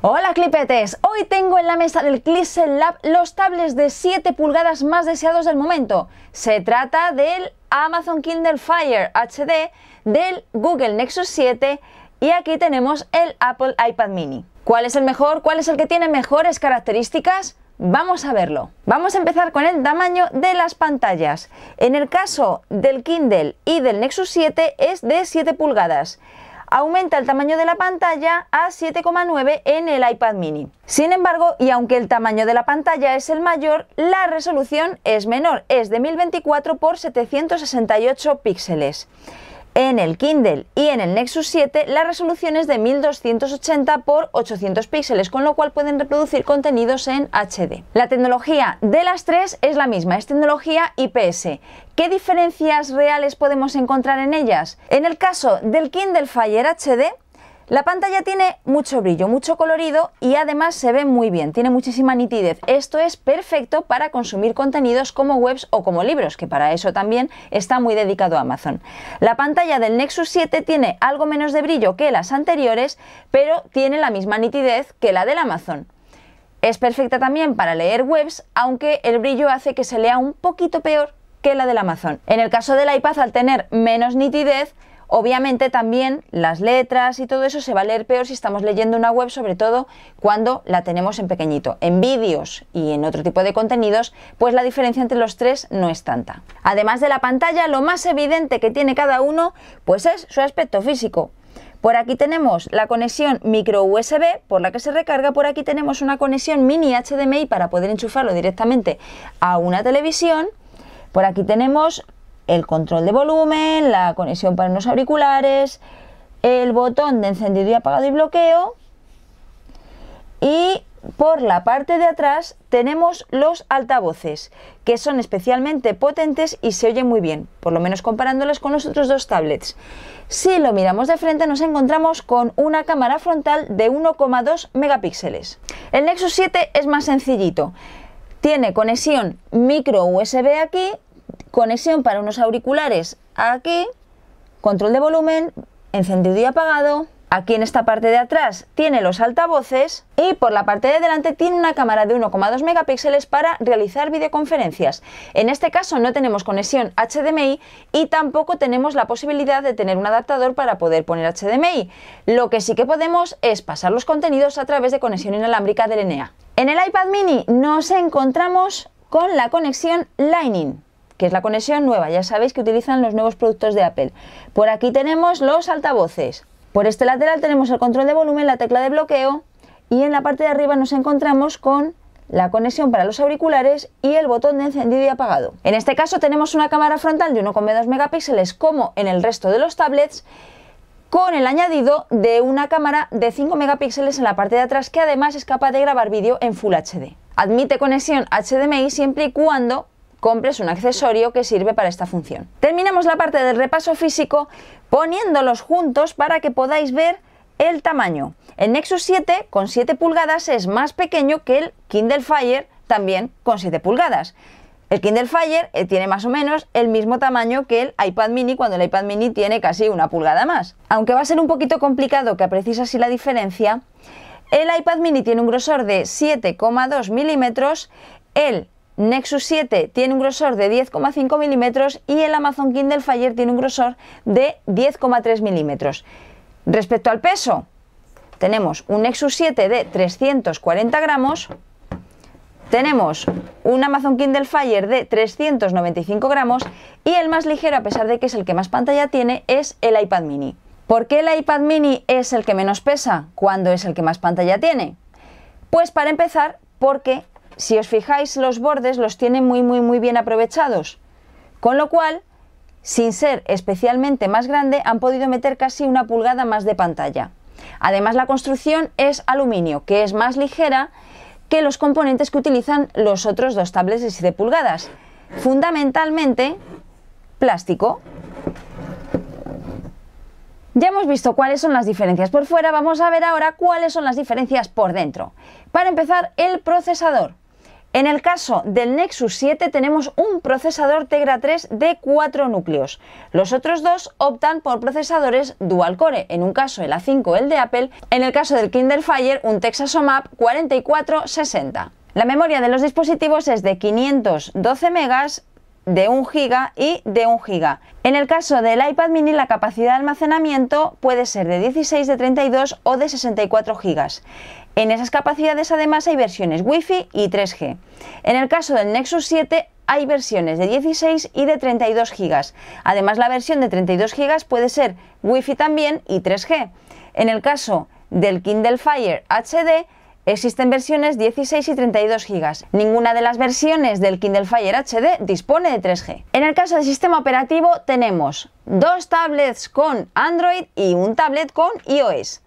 Hola clipetes, hoy tengo en la mesa del Clixel Lab los tablets de 7 pulgadas más deseados del momento. Se trata del Amazon Kindle Fire HD, del Google Nexus 7 y aquí tenemos el Apple iPad mini. ¿Cuál es el mejor? ¿Cuál es el que tiene mejores características? Vamos a verlo. Vamos a empezar con el tamaño de las pantallas. En el caso del Kindle y del Nexus 7 es de 7 pulgadas aumenta el tamaño de la pantalla a 7,9 en el iPad mini. Sin embargo, y aunque el tamaño de la pantalla es el mayor, la resolución es menor, es de 1024 x 768 píxeles. En el Kindle y en el Nexus 7 la resolución es de 1280 x 800 píxeles, con lo cual pueden reproducir contenidos en HD. La tecnología de las tres es la misma, es tecnología IPS. ¿Qué diferencias reales podemos encontrar en ellas? En el caso del Kindle Fire HD, la pantalla tiene mucho brillo, mucho colorido y además se ve muy bien, tiene muchísima nitidez. Esto es perfecto para consumir contenidos como webs o como libros, que para eso también está muy dedicado Amazon. La pantalla del Nexus 7 tiene algo menos de brillo que las anteriores, pero tiene la misma nitidez que la del Amazon. Es perfecta también para leer webs, aunque el brillo hace que se lea un poquito peor que la del Amazon. En el caso del iPad, al tener menos nitidez, Obviamente también las letras y todo eso se va a leer peor si estamos leyendo una web, sobre todo cuando la tenemos en pequeñito. En vídeos y en otro tipo de contenidos, pues la diferencia entre los tres no es tanta. Además de la pantalla, lo más evidente que tiene cada uno, pues es su aspecto físico. Por aquí tenemos la conexión micro USB por la que se recarga, por aquí tenemos una conexión mini HDMI para poder enchufarlo directamente a una televisión, por aquí tenemos el control de volumen, la conexión para unos auriculares, el botón de encendido y apagado y bloqueo. Y por la parte de atrás tenemos los altavoces, que son especialmente potentes y se oyen muy bien, por lo menos comparándolos con los otros dos tablets. Si lo miramos de frente nos encontramos con una cámara frontal de 1,2 megapíxeles. El Nexus 7 es más sencillito. Tiene conexión micro USB aquí conexión para unos auriculares aquí, control de volumen, encendido y apagado. Aquí en esta parte de atrás tiene los altavoces y por la parte de delante tiene una cámara de 1,2 megapíxeles para realizar videoconferencias. En este caso no tenemos conexión HDMI y tampoco tenemos la posibilidad de tener un adaptador para poder poner HDMI. Lo que sí que podemos es pasar los contenidos a través de conexión inalámbrica del Enea En el iPad mini nos encontramos con la conexión Lightning que es la conexión nueva. Ya sabéis que utilizan los nuevos productos de Apple. Por aquí tenemos los altavoces. Por este lateral tenemos el control de volumen, la tecla de bloqueo y en la parte de arriba nos encontramos con la conexión para los auriculares y el botón de encendido y apagado. En este caso tenemos una cámara frontal de 1,2 megapíxeles como en el resto de los tablets con el añadido de una cámara de 5 megapíxeles en la parte de atrás que además es capaz de grabar vídeo en Full HD. Admite conexión HDMI siempre y cuando compres un accesorio que sirve para esta función. Terminamos la parte del repaso físico poniéndolos juntos para que podáis ver el tamaño. El Nexus 7 con 7 pulgadas es más pequeño que el Kindle Fire también con 7 pulgadas. El Kindle Fire eh, tiene más o menos el mismo tamaño que el iPad mini cuando el iPad mini tiene casi una pulgada más. Aunque va a ser un poquito complicado que aprecies así la diferencia, el iPad mini tiene un grosor de 7,2 milímetros, el Nexus 7 tiene un grosor de 10,5 milímetros y el Amazon Kindle Fire tiene un grosor de 10,3 milímetros. Respecto al peso, tenemos un Nexus 7 de 340 gramos, tenemos un Amazon Kindle Fire de 395 gramos y el más ligero, a pesar de que es el que más pantalla tiene, es el iPad mini. ¿Por qué el iPad mini es el que menos pesa cuando es el que más pantalla tiene? Pues para empezar, porque si os fijáis los bordes los tienen muy muy muy bien aprovechados, con lo cual, sin ser especialmente más grande, han podido meter casi una pulgada más de pantalla. Además la construcción es aluminio, que es más ligera que los componentes que utilizan los otros dos tablets de 7 pulgadas, fundamentalmente plástico. Ya hemos visto cuáles son las diferencias por fuera, vamos a ver ahora cuáles son las diferencias por dentro. Para empezar, el procesador. En el caso del Nexus 7 tenemos un procesador Tegra 3 de 4 núcleos. Los otros dos optan por procesadores dual core, en un caso el A5 el de Apple, en el caso del Kindle Fire un Texas OMAP 4460. La memoria de los dispositivos es de 512 MB de 1 GB y de 1 GB. En el caso del iPad mini la capacidad de almacenamiento puede ser de 16, de 32 o de 64 GB. En esas capacidades además hay versiones Wi-Fi y 3G. En el caso del Nexus 7 hay versiones de 16 y de 32 GB. Además la versión de 32 GB puede ser Wi-Fi también y 3G. En el caso del Kindle Fire HD Existen versiones 16 y 32 GB. Ninguna de las versiones del Kindle Fire HD dispone de 3G. En el caso del sistema operativo tenemos dos tablets con Android y un tablet con iOS.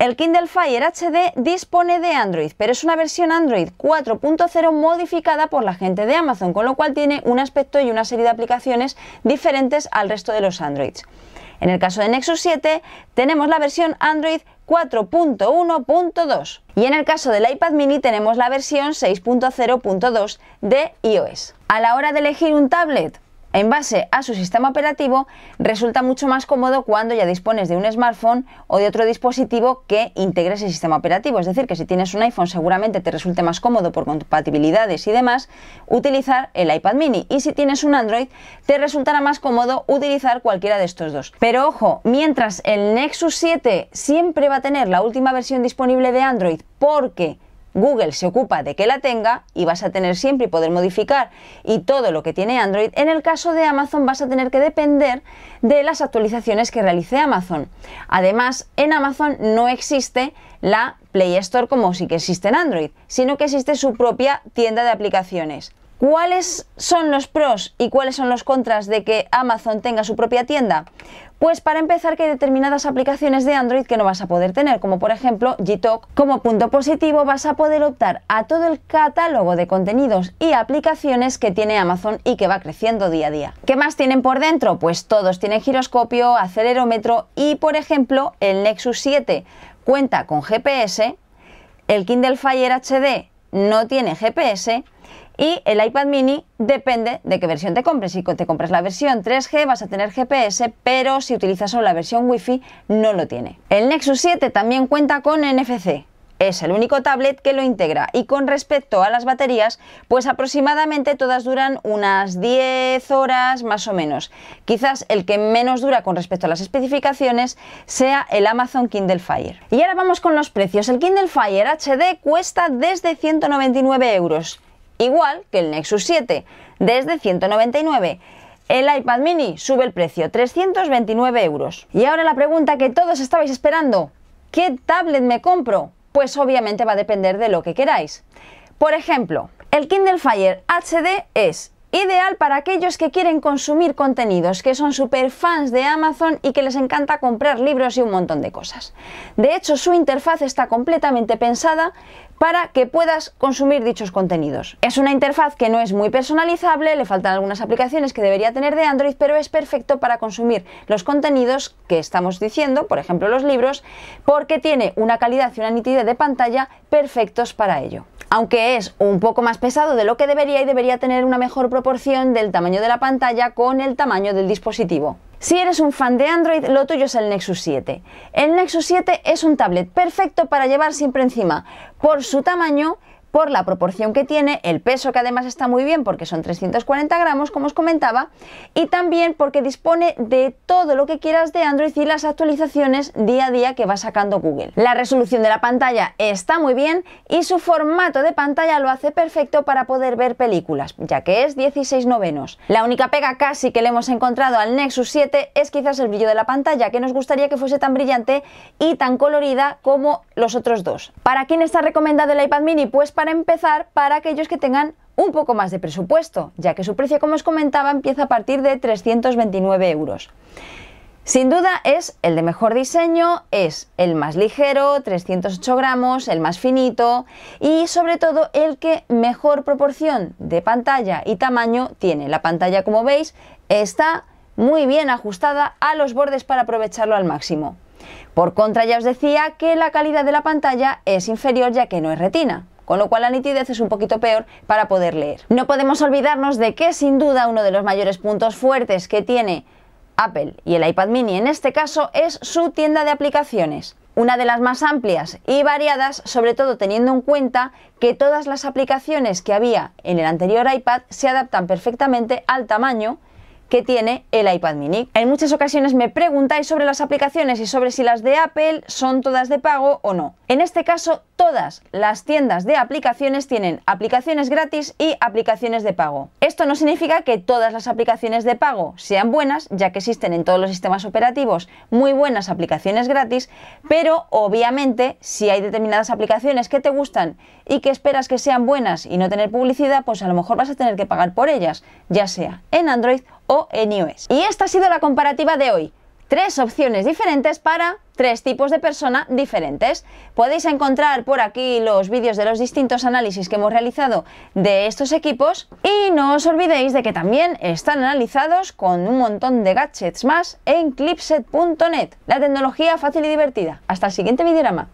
El Kindle Fire HD dispone de Android, pero es una versión Android 4.0 modificada por la gente de Amazon, con lo cual tiene un aspecto y una serie de aplicaciones diferentes al resto de los Androids. En el caso de Nexus 7 tenemos la versión Android 4.1.2. Y en el caso del iPad mini tenemos la versión 6.0.2 de iOS. A la hora de elegir un tablet, en base a su sistema operativo, resulta mucho más cómodo cuando ya dispones de un smartphone o de otro dispositivo que integre ese sistema operativo. Es decir, que si tienes un iPhone seguramente te resulte más cómodo por compatibilidades y demás utilizar el iPad mini. Y si tienes un Android, te resultará más cómodo utilizar cualquiera de estos dos. Pero ojo, mientras el Nexus 7 siempre va a tener la última versión disponible de Android porque Google se ocupa de que la tenga y vas a tener siempre y poder modificar y todo lo que tiene Android. En el caso de Amazon vas a tener que depender de las actualizaciones que realice Amazon. Además, en Amazon no existe la Play Store como sí que existe en Android, sino que existe su propia tienda de aplicaciones. ¿Cuáles son los pros y cuáles son los contras de que Amazon tenga su propia tienda? Pues para empezar que hay determinadas aplicaciones de Android que no vas a poder tener, como por ejemplo G-Talk. Como punto positivo vas a poder optar a todo el catálogo de contenidos y aplicaciones que tiene Amazon y que va creciendo día a día. ¿Qué más tienen por dentro? Pues todos tienen giroscopio, acelerómetro y por ejemplo el Nexus 7 cuenta con GPS, el Kindle Fire HD no tiene GPS y el iPad mini depende de qué versión te compres. Si te compras la versión 3G vas a tener GPS, pero si utilizas solo la versión Wi-Fi no lo tiene. El Nexus 7 también cuenta con NFC, es el único tablet que lo integra y con respecto a las baterías, pues aproximadamente todas duran unas 10 horas más o menos. Quizás el que menos dura con respecto a las especificaciones sea el Amazon Kindle Fire. Y ahora vamos con los precios. El Kindle Fire HD cuesta desde 199 euros, igual que el Nexus 7, desde 199. El iPad mini sube el precio, 329 euros. Y ahora la pregunta que todos estabais esperando, ¿qué tablet me compro? pues obviamente va a depender de lo que queráis. Por ejemplo, el Kindle Fire HD es Ideal para aquellos que quieren consumir contenidos, que son super fans de Amazon y que les encanta comprar libros y un montón de cosas. De hecho, su interfaz está completamente pensada para que puedas consumir dichos contenidos. Es una interfaz que no es muy personalizable, le faltan algunas aplicaciones que debería tener de Android, pero es perfecto para consumir los contenidos que estamos diciendo, por ejemplo los libros, porque tiene una calidad y una nitidez de pantalla perfectos para ello aunque es un poco más pesado de lo que debería y debería tener una mejor proporción del tamaño de la pantalla con el tamaño del dispositivo. Si eres un fan de Android, lo tuyo es el Nexus 7. El Nexus 7 es un tablet perfecto para llevar siempre encima por su tamaño por la proporción que tiene, el peso que además está muy bien porque son 340 gramos, como os comentaba, y también porque dispone de todo lo que quieras de Android y las actualizaciones día a día que va sacando Google. La resolución de la pantalla está muy bien y su formato de pantalla lo hace perfecto para poder ver películas, ya que es 16 novenos. La única pega casi que le hemos encontrado al Nexus 7 es quizás el brillo de la pantalla, que nos gustaría que fuese tan brillante y tan colorida como los otros dos. ¿Para quien está recomendado el iPad mini? Pues para empezar para aquellos que tengan un poco más de presupuesto, ya que su precio, como os comentaba, empieza a partir de 329 euros. Sin duda es el de mejor diseño, es el más ligero, 308 gramos, el más finito y sobre todo el que mejor proporción de pantalla y tamaño tiene. La pantalla, como veis, está muy bien ajustada a los bordes para aprovecharlo al máximo. Por contra, ya os decía que la calidad de la pantalla es inferior ya que no es retina con lo cual la nitidez es un poquito peor para poder leer. No podemos olvidarnos de que sin duda uno de los mayores puntos fuertes que tiene Apple y el iPad mini en este caso es su tienda de aplicaciones una de las más amplias y variadas, sobre todo teniendo en cuenta que todas las aplicaciones que había en el anterior iPad se adaptan perfectamente al tamaño que tiene el iPad mini. En muchas ocasiones me preguntáis sobre las aplicaciones y sobre si las de Apple son todas de pago o no. En este caso, todas las tiendas de aplicaciones tienen aplicaciones gratis y aplicaciones de pago. Esto no significa que todas las aplicaciones de pago sean buenas, ya que existen en todos los sistemas operativos muy buenas aplicaciones gratis, pero obviamente si hay determinadas aplicaciones que te gustan y que esperas que sean buenas y no tener publicidad, pues a lo mejor vas a tener que pagar por ellas, ya sea en Android o en iOS. Y esta ha sido la comparativa de hoy tres opciones diferentes para tres tipos de persona diferentes. Podéis encontrar por aquí los vídeos de los distintos análisis que hemos realizado de estos equipos y no os olvidéis de que también están analizados con un montón de gadgets más en clipset.net. La tecnología fácil y divertida. Hasta el siguiente videorama.